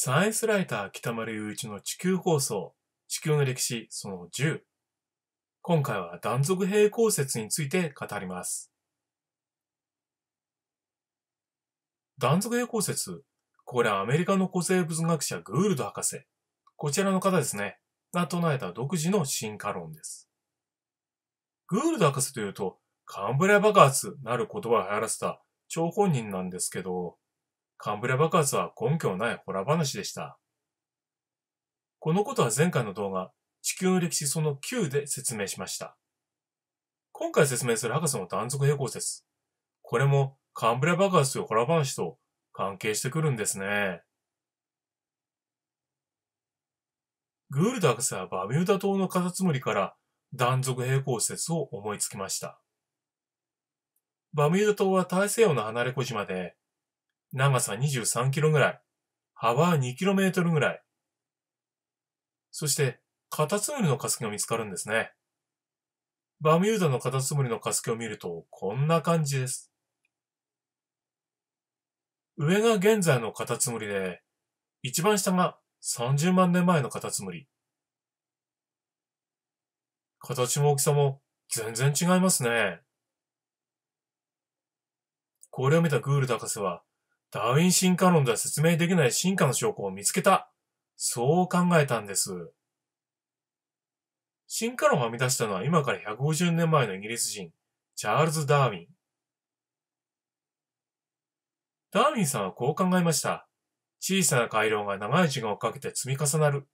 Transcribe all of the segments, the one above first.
サイエンスライター北丸雄一の地球放送、地球の歴史その10。今回は断続平行説について語ります。断続平行説、これはアメリカの古生物学者グールド博士、こちらの方ですね、が唱えた独自の進化論です。グールド博士というと、カンブレ爆発なる言葉を流行らせた張本人なんですけど、カンブレ爆発は根拠のないホラ話でした。このことは前回の動画、地球の歴史その9で説明しました。今回説明する博士の断続平行説。これもカンブレ爆発というホラ話と関係してくるんですね。グールド博士はバミューダ島のカタツムリから断続平行説を思いつきました。バミューダ島は大西洋の離れ小島で、長さ23キロぐらい、幅2キロメートルぐらい。そして、カタツムリの化石が見つかるんですね。バミューダのカタツムリの化石を見ると、こんな感じです。上が現在のカタツムリで、一番下が30万年前のカタツムリ。形も大きさも全然違いますね。これを見たグール博士は、ダーウィン進化論では説明できない進化の証拠を見つけた。そう考えたんです。進化論を編み出したのは今から150年前のイギリス人、チャールズ・ダーウィン。ダーウィンさんはこう考えました。小さな回廊が長い時間をかけて積み重なる。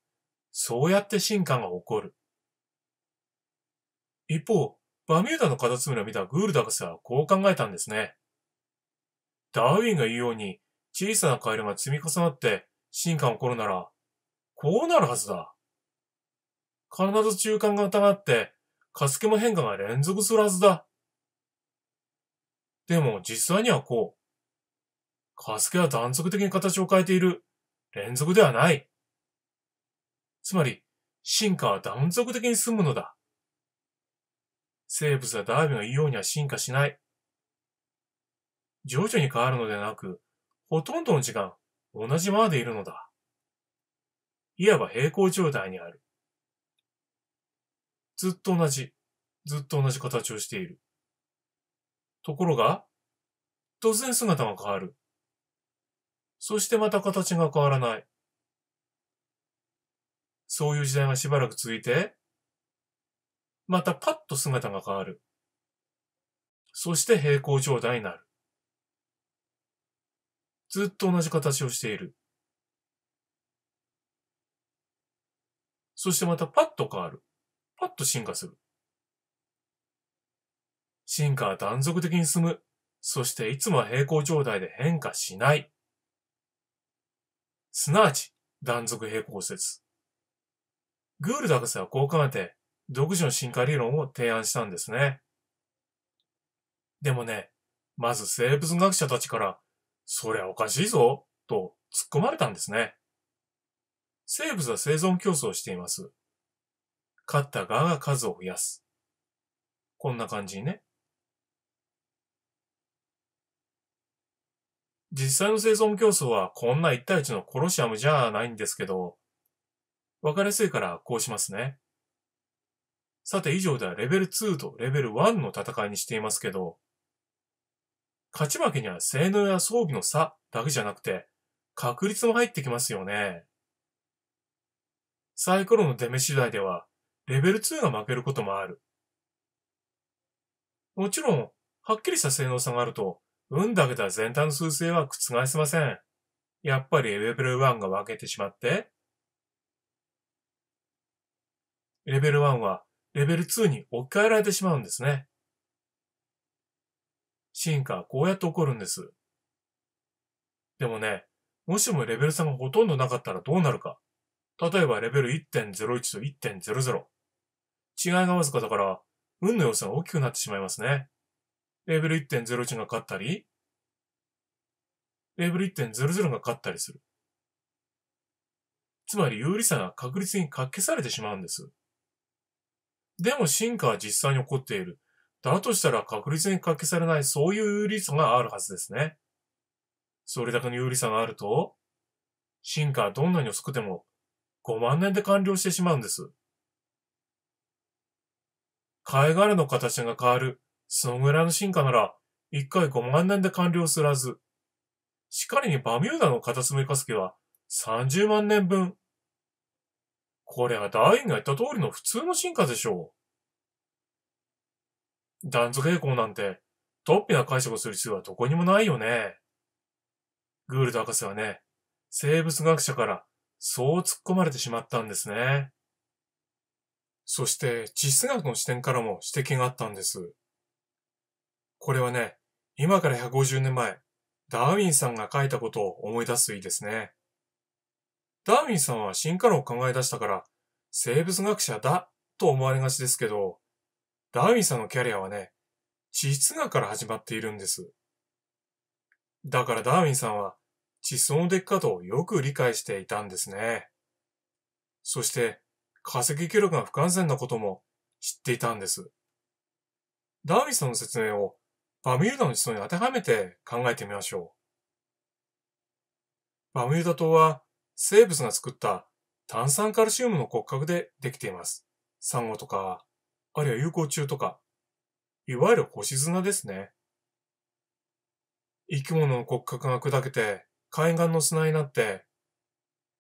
そうやって進化が起こる。一方、バミューダのカタツムリを見たグール博士はこう考えたんですね。ダーウィンが言うように小さなカエルが積み重なって進化が起こるなら、こうなるはずだ。必ず中間が疑ってカスケも変化が連続するはずだ。でも実際にはこう。カスケは断続的に形を変えている。連続ではない。つまり、進化は断続的に進むのだ。生物はダーウィンが言うようには進化しない。徐々に変わるのではなく、ほとんどの時間、同じままでいるのだ。いわば平行状態にある。ずっと同じ、ずっと同じ形をしている。ところが、突然姿が変わる。そしてまた形が変わらない。そういう時代がしばらく続いて、またパッと姿が変わる。そして平行状態になる。ずっと同じ形をしている。そしてまたパッと変わる。パッと進化する。進化は断続的に進む。そしていつもは平行状態で変化しない。すなわち、断続平行説。グール博士はこう考えて、独自の進化理論を提案したんですね。でもね、まず生物学者たちからそりゃおかしいぞ、と突っ込まれたんですね。生物は生存競争をしています。勝った側が数を増やす。こんな感じにね。実際の生存競争はこんな1対1のコロシアムじゃないんですけど、わかりやすいからこうしますね。さて以上ではレベル2とレベル1の戦いにしていますけど、勝ち負けには性能や装備の差だけじゃなくて、確率も入ってきますよね。サイコロの出目次第では、レベル2が負けることもある。もちろん、はっきりした性能差があると、運だけでは全体の数勢は覆せません。やっぱりレベル1が負けてしまって、レベル1はレベル2に置き換えられてしまうんですね。進化はこうやって起こるんです。でもね、もしもレベル差がほとんどなかったらどうなるか。例えばレベル1.01と1.00。違いがわずかだから、運の要素が大きくなってしまいますね。レベル1.01が勝ったり、レベル1.00が勝ったりする。つまり有利さが確率にかけされてしまうんです。でも進化は実際に起こっている。だとしたら確率にかけされないそういう有利さがあるはずですね。それだけの有利さがあると、進化はどんなに遅くても5万年で完了してしまうんです。貝殻の形が変わる、そのぐらいの進化なら、1回5万年で完了するはず。しかりにバミューダの片隅ツかす化は30万年分。これはダーウィンが言った通りの普通の進化でしょう。断続傾向なんて、トッピな解釈をする必要はどこにもないよね。グールド博士はね、生物学者からそう突っ込まれてしまったんですね。そして地質学の視点からも指摘があったんです。これはね、今から150年前、ダーウィンさんが書いたことを思い出すといいですね。ダーウィンさんは進化論を考え出したから、生物学者だと思われがちですけど、ダーさんのキャリアはね、地質学から始まっているんです。だからダーウィンさんは地層のでっかとよく理解していたんですね。そして化石記録が不完全なことも知っていたんです。ダーウィンさんの説明をバミューダの地層に当てはめて考えてみましょう。バミューダ島は生物が作った炭酸カルシウムの骨格でできています。サンゴとかあるいは有効中とか、いわゆる星砂ですね。生き物の骨格が砕けて、海岸の砂になって、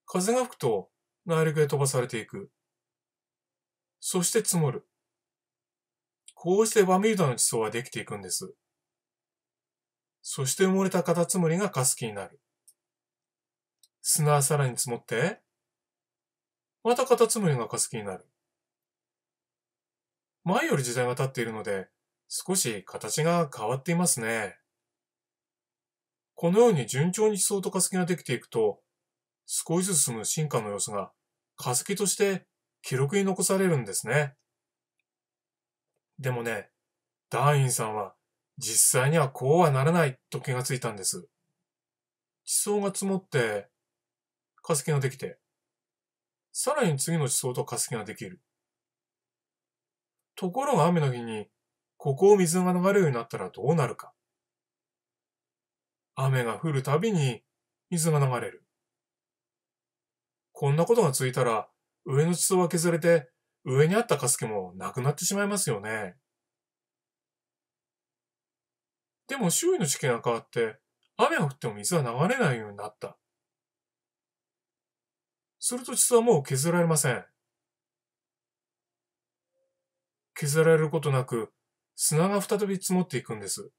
風が吹くと内陸へ飛ばされていく。そして積もる。こうしてバミューダの地層はできていくんです。そして埋もれたカタツムリがカスキになる。砂はさらに積もって、またカタツムリがカスキになる。前より時代が経っているので、少し形が変わっていますね。このように順調に地層と化石ができていくと、少しずつ進む進化の様子が化石として記録に残されるんですね。でもね、ダーインさんは実際にはこうはならないと気がついたんです。地層が積もって化石ができて、さらに次の地層と化石ができる。ところが雨の日に、ここを水が流れるようになったらどうなるか。雨が降るたびに水が流れる。こんなことがついたら、上の地層は削れて、上にあったカスケもなくなってしまいますよね。でも周囲の地形が変わって、雨が降っても水は流れないようになった。すると地層はもう削られません。削られることなく砂が再び積もっていくんです。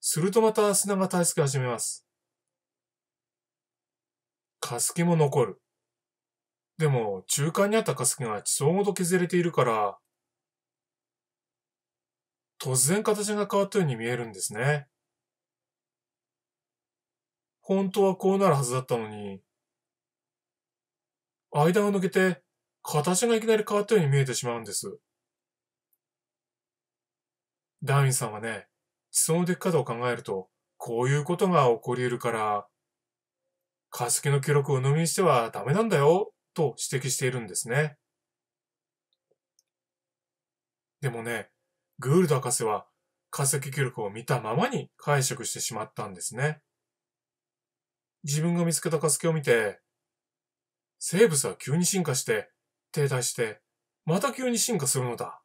するとまた砂が堆積始めます。化石も残る。でも中間にあった化石が地層ごと削れているから、突然形が変わったように見えるんですね。本当はこうなるはずだったのに、間を抜けて形がいきなり変わったように見えてしまうんです。ダーウィンさんはね、地層の出来方を考えると、こういうことが起こり得るから、化石の記録を鵜呑みにしてはダメなんだよ、と指摘しているんですね。でもね、グールド博士は化石記録を見たままに解釈してしまったんですね。自分が見つけた化石を見て、生物は急に進化して停滞して、また急に進化するのだ。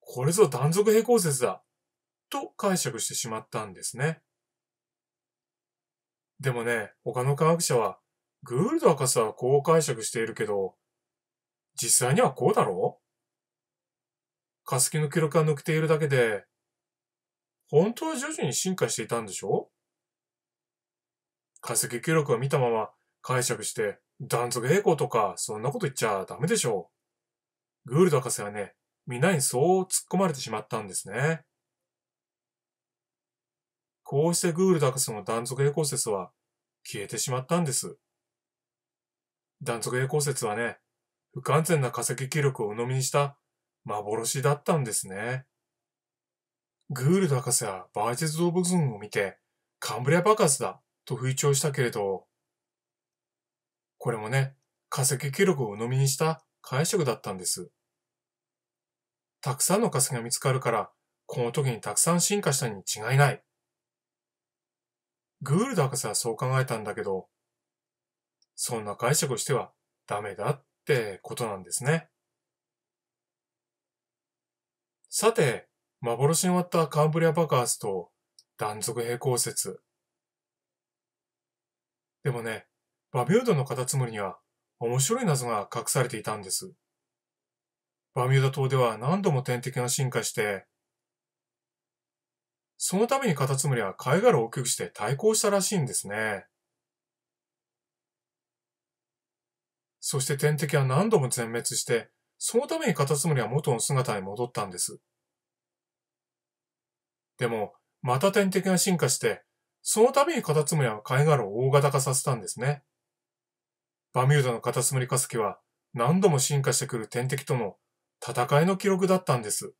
これぞ断続平行説だ、と解釈してしまったんですね。でもね、他の科学者は、グールド博士はこう解釈しているけど、実際にはこうだろう化石の記録が抜けているだけで、本当は徐々に進化していたんでしょ化石記録を見たまま解釈して断続平行とか、そんなこと言っちゃダメでしょう。グールド博士はね、皆にそう突っ込まれてしまったんですね。こうしてグールド博士の断続平行説は消えてしまったんです。断続平行説はね、不完全な化石記録を鵜呑みにした幻だったんですね。グールド博士はバーチェズ動物群を見て、カンブリア爆発だと吹聴したけれど、これもね、化石記録を鵜呑みにした解釈だったんです。たくさんの化石が見つかるから、この時にたくさん進化したに違いない。グールド博士はそう考えたんだけど、そんな解釈をしてはダメだってことなんですね。さて、幻に終わったカンブリア爆発と断続平行説。でもね、バビュードのカタツムリには面白い謎が隠されていたんです。バミューダ島では何度も天敵が進化して、そのためにカタツムリは貝殻を大きくして対抗したらしいんですね。そして天敵は何度も全滅して、そのためにカタツムリは元の姿に戻ったんです。でも、また天敵が進化して、そのためにカタツムリは貝殻を大型化させたんですね。バミューダのカタツムリカスキは何度も進化してくる天敵との戦いの記録だったんです。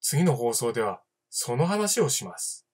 次の放送ではその話をします。